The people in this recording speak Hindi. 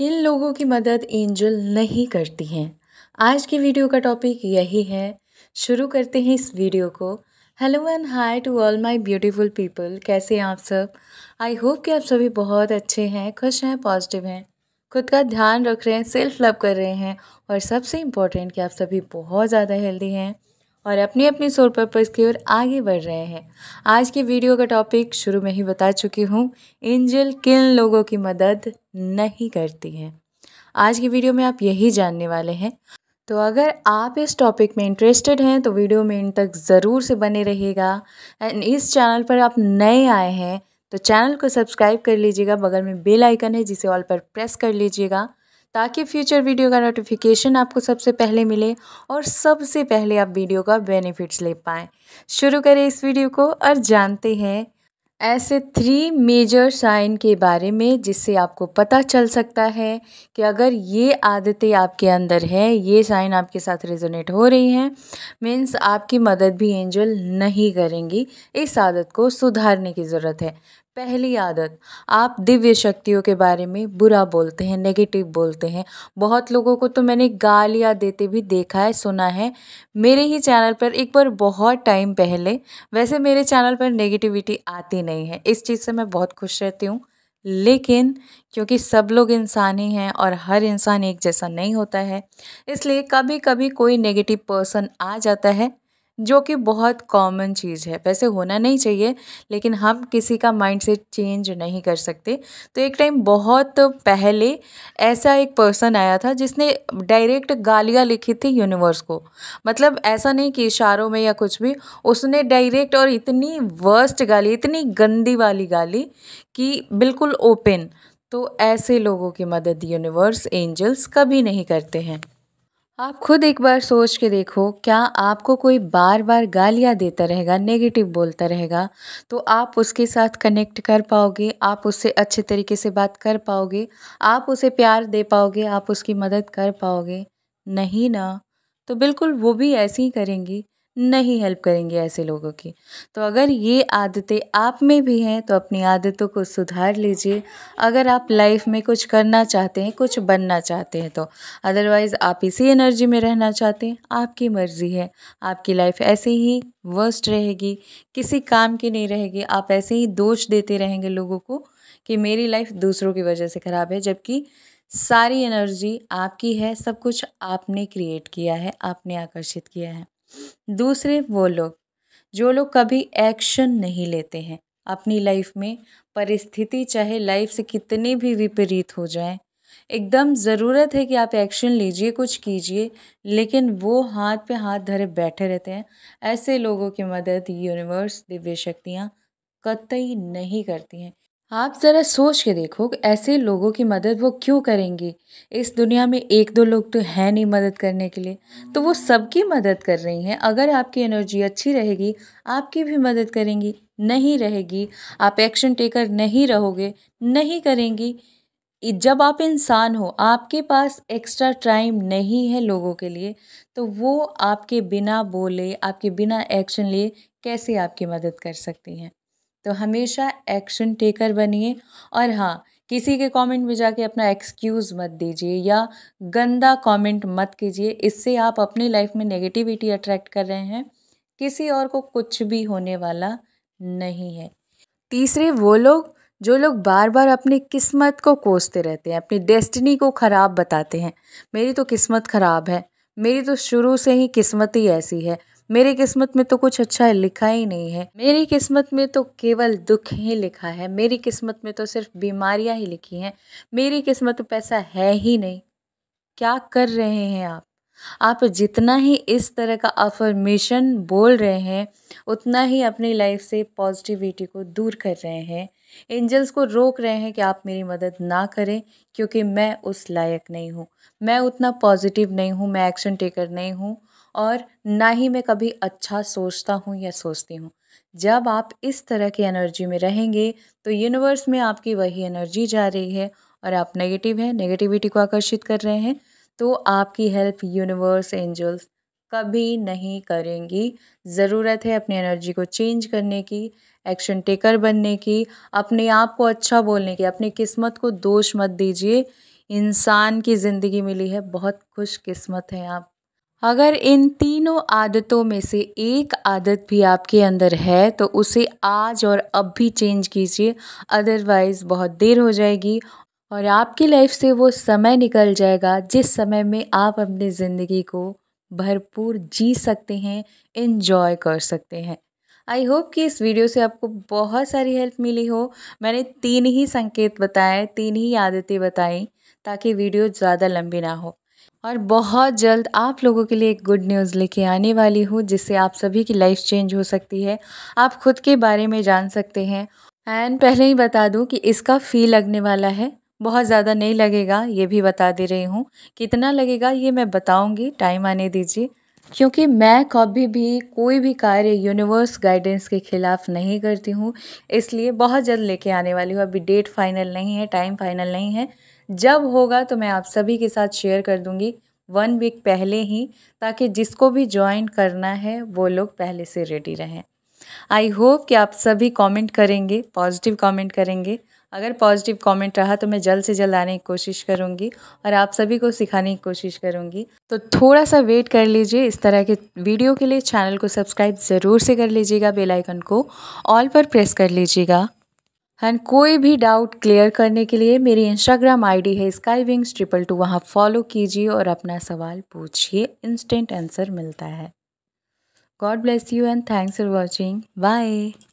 किन लोगों की मदद एंजल नहीं करती हैं आज की वीडियो का टॉपिक यही है शुरू करते हैं इस वीडियो को hello and hi to all my beautiful people कैसे हैं आप सब आई होप कि आप सभी बहुत अच्छे हैं खुश हैं पॉजिटिव हैं खुद का ध्यान रख रहे हैं सेल्फ लव कर रहे हैं और सबसे इम्पोर्टेंट कि आप सभी बहुत ज़्यादा हेल्दी हैं और अपने अपने सोल पर्पज की ओर आगे बढ़ रहे हैं आज के वीडियो का टॉपिक शुरू में ही बता चुकी हूँ एंजल किन लोगों की मदद नहीं करती है आज की वीडियो में आप यही जानने वाले हैं तो अगर आप इस टॉपिक में इंटरेस्टेड हैं तो वीडियो में इन तक ज़रूर से बने रहिएगा एंड इस चैनल पर आप नए आए हैं तो चैनल को सब्सक्राइब कर लीजिएगा बगल में बेल आइकन है जिसे ऑल पर प्रेस कर लीजिएगा ताकि फ्यूचर वीडियो का नोटिफिकेशन आपको सबसे पहले मिले और सबसे पहले आप वीडियो का बेनिफिट्स ले पाएँ शुरू करें इस वीडियो को और जानते हैं ऐसे थ्री मेजर साइन के बारे में जिससे आपको पता चल सकता है कि अगर ये आदतें आपके अंदर है ये साइन आपके साथ रेजोनेट हो रही हैं मीन्स आपकी मदद भी एंजल नहीं करेंगी इस आदत को सुधारने की ज़रूरत है पहली आदत आप दिव्य शक्तियों के बारे में बुरा बोलते हैं नेगेटिव बोलते हैं बहुत लोगों को तो मैंने गालियाँ देते भी देखा है सुना है मेरे ही चैनल पर एक बार बहुत टाइम पहले वैसे मेरे चैनल पर नेगेटिविटी आती नहीं है इस चीज़ से मैं बहुत खुश रहती हूँ लेकिन क्योंकि सब लोग इंसान ही हैं और हर इंसान एक जैसा नहीं होता है इसलिए कभी कभी कोई नेगेटिव पर्सन आ जाता है जो कि बहुत कॉमन चीज़ है वैसे होना नहीं चाहिए लेकिन हम किसी का माइंड सेट चेंज नहीं कर सकते तो एक टाइम बहुत पहले ऐसा एक पर्सन आया था जिसने डायरेक्ट गालियाँ लिखी थी यूनिवर्स को मतलब ऐसा नहीं कि इशारों में या कुछ भी उसने डायरेक्ट और इतनी वर्स्ट गाली इतनी गंदी वाली गाली कि बिल्कुल ओपन तो ऐसे लोगों की मदद यूनिवर्स एंजल्स कभी नहीं करते हैं आप खुद एक बार सोच के देखो क्या आपको कोई बार बार गालियाँ देता रहेगा नेगेटिव बोलता रहेगा तो आप उसके साथ कनेक्ट कर पाओगे आप उससे अच्छे तरीके से बात कर पाओगे आप उसे प्यार दे पाओगे आप उसकी मदद कर पाओगे नहीं ना तो बिल्कुल वो भी ऐसे ही करेंगी नहीं हेल्प करेंगे ऐसे लोगों की तो अगर ये आदतें आप में भी हैं तो अपनी आदतों को सुधार लीजिए अगर आप लाइफ में कुछ करना चाहते हैं कुछ बनना चाहते हैं तो अदरवाइज़ आप इसी एनर्जी में रहना चाहते हैं आपकी मर्ज़ी है आपकी लाइफ ऐसे ही वर्स्ट रहेगी किसी काम की नहीं रहेगी आप ऐसे ही दोष देते रहेंगे लोगों को कि मेरी लाइफ दूसरों की वजह से ख़राब है जबकि सारी एनर्जी आपकी है सब कुछ आपने क्रिएट किया है आपने आकर्षित किया है दूसरे वो लोग जो लोग कभी एक्शन नहीं लेते हैं अपनी लाइफ में परिस्थिति चाहे लाइफ से कितनी भी विपरीत हो जाए एकदम ज़रूरत है कि आप एक्शन लीजिए कुछ कीजिए लेकिन वो हाथ पे हाथ धरे बैठे रहते हैं ऐसे लोगों की मदद यूनिवर्स दिव्य शक्तियाँ कतई नहीं करती हैं आप ज़रा सोच के देखो ऐसे लोगों की मदद वो क्यों करेंगे इस दुनिया में एक दो लोग तो हैं नहीं मदद करने के लिए तो वो सबकी मदद कर रही हैं अगर आपकी एनर्जी अच्छी रहेगी आपकी भी मदद करेंगी नहीं रहेगी आप एक्शन टेकर नहीं रहोगे नहीं करेंगी जब आप इंसान हो आपके पास एक्स्ट्रा टाइम नहीं है लोगों के लिए तो वो आपके बिना बोले आपके बिना एक्शन लिए कैसे आपकी मदद कर सकती हैं तो हमेशा एक्शन टेकर बनिए और हाँ किसी के कमेंट में जाके अपना एक्सक्यूज़ मत दीजिए या गंदा कमेंट मत कीजिए इससे आप अपनी लाइफ में नेगेटिविटी अट्रैक्ट कर रहे हैं किसी और को कुछ भी होने वाला नहीं है तीसरे वो लोग जो लोग बार बार अपनी किस्मत को कोसते रहते हैं अपनी डेस्टिनी को ख़राब बताते हैं मेरी तो किस्मत ख़राब है मेरी तो शुरू से ही किस्मत ही ऐसी है मेरी किस्मत में तो कुछ अच्छा लिखा ही नहीं है मेरी किस्मत में तो केवल दुख ही लिखा है मेरी किस्मत में तो सिर्फ बीमारियां ही लिखी हैं मेरी किस्मत में पैसा है ही नहीं क्या कर रहे हैं आप आप जितना ही इस तरह का अफर्मेशन बोल रहे हैं उतना ही अपनी लाइफ से पॉजिटिविटी को दूर कर रहे हैं एंजल्स को रोक रहे हैं कि आप मेरी मदद ना करें क्योंकि मैं उस लायक नहीं हूँ मैं उतना पॉजिटिव नहीं हूँ मैं एक्शन टेकर नहीं हूँ और ना ही मैं कभी अच्छा सोचता हूँ या सोचती हूँ जब आप इस तरह की एनर्जी में रहेंगे तो यूनिवर्स में आपकी वही एनर्जी जा रही है और आप नेगेटिव हैं नेगेटिविटी को आकर्षित कर रहे हैं तो आपकी हेल्प यूनिवर्स एंजल्स कभी नहीं करेंगी ज़रूरत है अपनी एनर्जी को चेंज करने की एक्शन टेकर बनने की अपने आप को अच्छा बोलने की अपनी किस्मत को दोष मत दीजिए इंसान की ज़िंदगी मिली है बहुत खुश किस्मत है आप अगर इन तीनों आदतों में से एक आदत भी आपके अंदर है तो उसे आज और अब भी चेंज कीजिए अदरवाइज़ बहुत देर हो जाएगी और आपकी लाइफ से वो समय निकल जाएगा जिस समय में आप अपनी ज़िंदगी को भरपूर जी सकते हैं इन्जॉय कर सकते हैं आई होप कि इस वीडियो से आपको बहुत सारी हेल्प मिली हो मैंने तीन ही संकेत बताए तीन ही आदतें बताई ताकि वीडियो ज़्यादा लंबी ना हो और बहुत जल्द आप लोगों के लिए एक गुड न्यूज़ लेके आने वाली हूँ जिससे आप सभी की लाइफ चेंज हो सकती है आप खुद के बारे में जान सकते हैं एंड पहले ही बता दूँ कि इसका फ़ी लगने वाला है बहुत ज़्यादा नहीं लगेगा ये भी बता दे रही हूँ कितना लगेगा ये मैं बताऊँगी टाइम आने दीजिए क्योंकि मैं कभी भी कोई भी कार्य यूनिवर्स गाइडेंस के खिलाफ नहीं करती हूँ इसलिए बहुत जल्द लेके आने वाली हूँ अभी डेट फाइनल नहीं है टाइम फाइनल नहीं है जब होगा तो मैं आप सभी के साथ शेयर कर दूंगी वन वीक पहले ही ताकि जिसको भी ज्वाइन करना है वो लोग पहले से रेडी रहें आई होप कि आप सभी कमेंट करेंगे पॉजिटिव कमेंट करेंगे अगर पॉजिटिव कमेंट रहा तो मैं जल्द से जल्द आने की कोशिश करूँगी और आप सभी को सिखाने की कोशिश करूँगी तो थोड़ा सा वेट कर लीजिए इस तरह के वीडियो के लिए चैनल को सब्सक्राइब ज़रूर से कर लीजिएगा बेलाइकन को ऑल पर प्रेस कर लीजिएगा एंड कोई भी डाउट क्लियर करने के लिए मेरी इंस्टाग्राम आईडी है स्काई विंग्स ट्रिपल टू वहाँ फॉलो कीजिए और अपना सवाल पूछिए इंस्टेंट आंसर मिलता है God bless you and thanks for watching bye